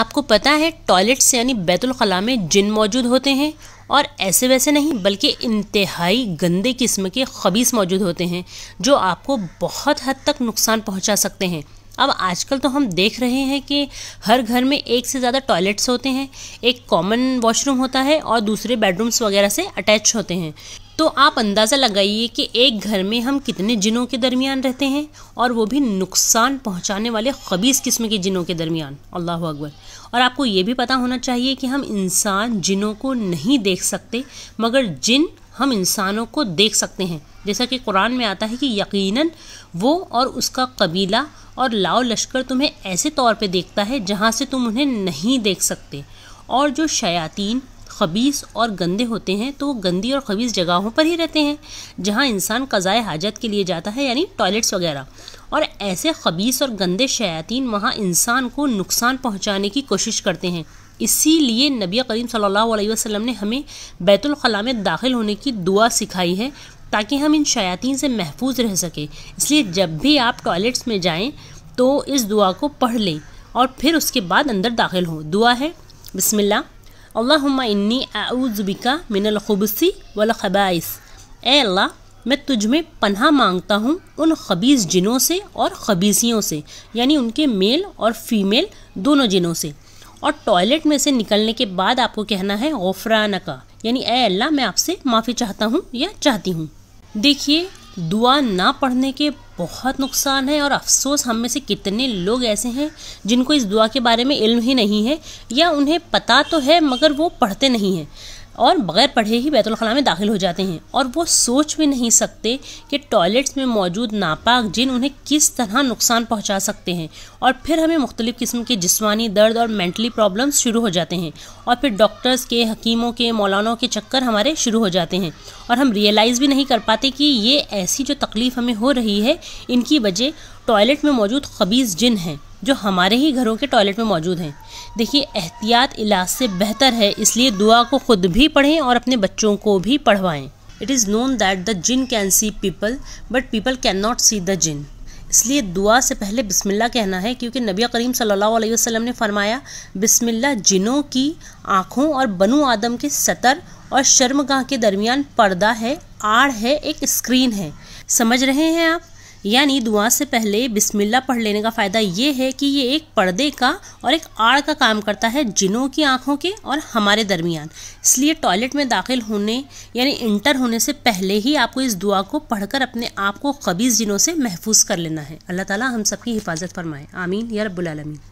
आपको पता है टॉयलेट्स यानी बैतुलखला में जिन मौजूद होते हैं और ऐसे वैसे नहीं बल्कि इंतहाई गंदे किस्म के खबीस मौजूद होते हैं जो आपको बहुत हद तक नुकसान पहुंचा सकते हैं अब आजकल तो हम देख रहे हैं कि हर घर में एक से ज़्यादा टॉयलेट्स होते हैं एक कॉमन वॉशरूम होता है और दूसरे बेडरूम्स वगैरह से अटैच होते हैं तो आप अंदाज़ा लगाइए कि एक घर में हम कितने जिनों के दरमियान रहते हैं और वो भी नुकसान पहुंचाने वाले खबीस किस्म के जिनों के दरमियान अल्लाह अकबर और आपको ये भी पता होना चाहिए कि हम इंसान जिनों को नहीं देख सकते मगर जिन हम इंसानों को देख सकते हैं जैसा कि कुरान में आता है कि यकीनन वो और उसका कबीला और लाओ लश्कर तुम्हें ऐसे तौर पे देखता है जहाँ से तुम उन्हें नहीं देख सकते और जो शयातीन खबीस और गंदे होते हैं तो वो गंदी और खबीस जगहों पर ही रहते हैं जहाँ इंसान कज़ाए हाजत के लिए जाता है यानी टॉयलेट्स वगैरह और ऐसे खबीस और गंदे शयातीन वहाँ इंसान को नुकसान पहुँचाने की कोशिश करते हैं इसीलिए नबी करीम सल्लल्लाहु अलैहि वसल्लम ने हमें बैतुलखला में दाखिल होने की दुआ सिखाई है ताकि हम इन शयातीन से महफूज रह सकें इसलिए जब भी आप टॉयलेट्स में जाएँ तो इस दुआ को पढ़ लें और फिर उसके बाद अंदर दाखिल हों दुआ है बिसमिल्ला अल्लाहुम्मा इन्नी आउज़बिका मिनल खुबसी वल खबाइस ए अल्लाह मैं तुझ में पन्हा मांगता हूँ उन खबीस जिनों से और खबीसियों से यानी उनके मेल और फीमेल दोनों जिनों से और टॉयलेट में से निकलने के बाद आपको कहना है गफराना का यानी ए अल्लाह मैं आपसे माफ़ी चाहता हूँ या चाहती हूँ देखिए दुआ ना पढ़ने के बहुत नुकसान है और अफसोस हम में से कितने लोग ऐसे हैं जिनको इस दुआ के बारे में इल्म ही नहीं है या उन्हें पता तो है मगर वो पढ़ते नहीं हैं और बगैर पढ़े ही बैतुलखला में दाखिल हो जाते हैं और वो सोच भी नहीं सकते कि टॉयलेट्स में मौजूद नापाक जिन उन्हें किस तरह नुकसान पहुंचा सकते हैं और फिर हमें मुख्तलिफ़ किस्म के जिस्मानी दर्द और मेंटली प्रॉब्लम्स शुरू हो जाते हैं और फिर डॉक्टर्स के हकीमों के मौलानों के चक्कर हमारे शुरू हो जाते हैं और हम रियलाइज़ भी नहीं कर पाते कि ये ऐसी जो तकलीफ़ हमें हो रही है इनकी वजह टॉयलेट में मौजूद खबीज़ जिन हैं जो हमारे ही घरों के टॉयलेट में मौजूद हैं देखिए एहतियात इलाज से बेहतर है इसलिए दुआ को खुद भी पढ़ें और अपने बच्चों को भी पढ़वाएं it is known that the jinn can see people but people can not see the jinn इसलिए दुआ से पहले बिस्मिल्लाह कहना है क्योंकि नबी करीम सल्लल्लाहु अलैहि वसल्लम ने फरमाया बिस्मिल्लाह जिनों की आँखों और बनु आदम के सतर और शर्मगाह के दरमियान पर्दा है आड़ है एक स्क्रीन है समझ रहे हैं आप यानी दुआ से पहले बिस्मिल्ला पढ़ लेने का फ़ायदा ये है कि ये एक पर्दे का और एक आड़ का काम करता है जिनों की आँखों के और हमारे दरमियान इसलिए टॉयलेट में दाखिल होने यानी इंटर होने से पहले ही आपको इस दुआ को पढ़कर अपने आप को कबीज़ जिनों से महफूज कर लेना है अल्लाह ताला हम सबकी हिफाजत फरमाए आमीन या रब्बुल आलमीन